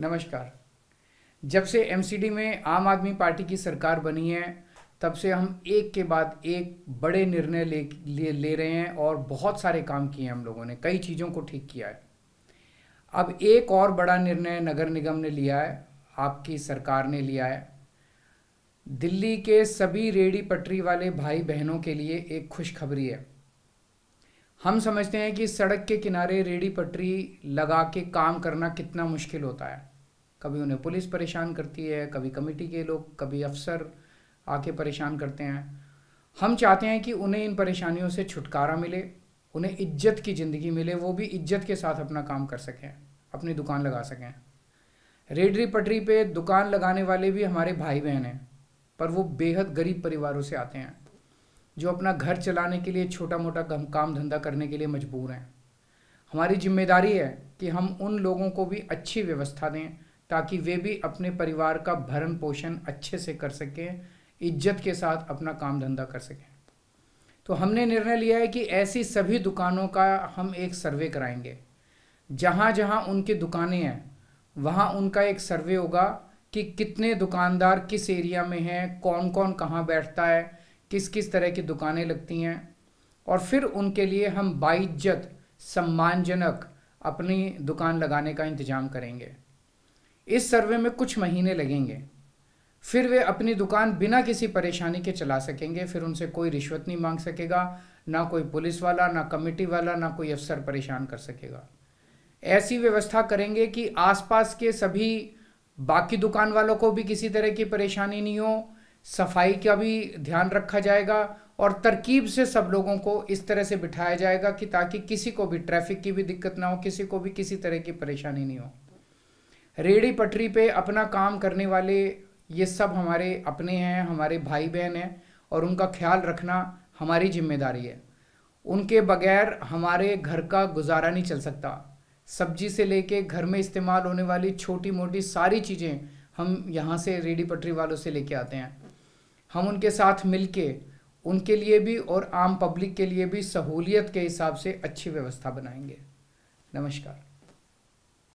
नमस्कार जब से एमसीडी में आम आदमी पार्टी की सरकार बनी है तब से हम एक के बाद एक बड़े निर्णय ले ले, ले रहे हैं और बहुत सारे काम किए हैं हम लोगों ने कई चीज़ों को ठीक किया है अब एक और बड़ा निर्णय नगर निगम ने लिया है आपकी सरकार ने लिया है दिल्ली के सभी रेडी पटरी वाले भाई बहनों के लिए एक खुशखबरी है हम समझते हैं कि सड़क के किनारे रेडी पटरी लगा के काम करना कितना मुश्किल होता है कभी उन्हें पुलिस परेशान करती है कभी कमेटी के लोग कभी अफसर आके परेशान करते हैं हम चाहते हैं कि उन्हें इन परेशानियों से छुटकारा मिले उन्हें इज्जत की ज़िंदगी मिले वो भी इज्जत के साथ अपना काम कर सकें अपनी दुकान लगा सकें रेडरी पटरी पे दुकान लगाने वाले भी हमारे भाई बहन हैं पर वो बेहद गरीब परिवारों से आते हैं जो अपना घर चलाने के लिए छोटा मोटा काम धंधा करने के लिए मजबूर हैं हमारी जिम्मेदारी है कि हम उन लोगों को भी अच्छी व्यवस्था दें ताकि वे भी अपने परिवार का भरण पोषण अच्छे से कर सकें इज्जत के साथ अपना काम धंधा कर सकें तो हमने निर्णय लिया है कि ऐसी सभी दुकानों का हम एक सर्वे कराएंगे जहाँ जहाँ उनकी दुकानें हैं वहाँ उनका एक सर्वे होगा कि कितने दुकानदार किस एरिया में हैं कौन कौन कहाँ बैठता है किस किस तरह की दुकानें लगती हैं और फिर उनके लिए हम बाइज्जत सम्मानजनक अपनी दुकान लगाने का इंतज़ाम करेंगे इस सर्वे में कुछ महीने लगेंगे फिर वे अपनी दुकान बिना किसी परेशानी के चला सकेंगे फिर उनसे कोई रिश्वत नहीं मांग सकेगा ना कोई पुलिस वाला ना कमेटी वाला ना कोई अफसर परेशान कर सकेगा ऐसी व्यवस्था करेंगे कि आसपास के सभी बाकी दुकान वालों को भी किसी तरह की परेशानी नहीं हो सफाई का भी ध्यान रखा जाएगा और तरकीब से सब लोगों को इस तरह से बिठाया जाएगा कि ताकि किसी को भी ट्रैफिक की भी दिक्कत ना हो किसी को भी किसी तरह की परेशानी नहीं हो रेड़ी पटरी पे अपना काम करने वाले ये सब हमारे अपने हैं हमारे भाई बहन हैं और उनका ख्याल रखना हमारी जिम्मेदारी है उनके बगैर हमारे घर का गुजारा नहीं चल सकता सब्जी से लेके घर में इस्तेमाल होने वाली छोटी मोटी सारी चीज़ें हम यहाँ से रेडी पटरी वालों से लेके आते हैं हम उनके साथ मिलके उनके लिए भी और आम पब्लिक के लिए भी सहूलियत के हिसाब से अच्छी व्यवस्था बनाएंगे नमस्कार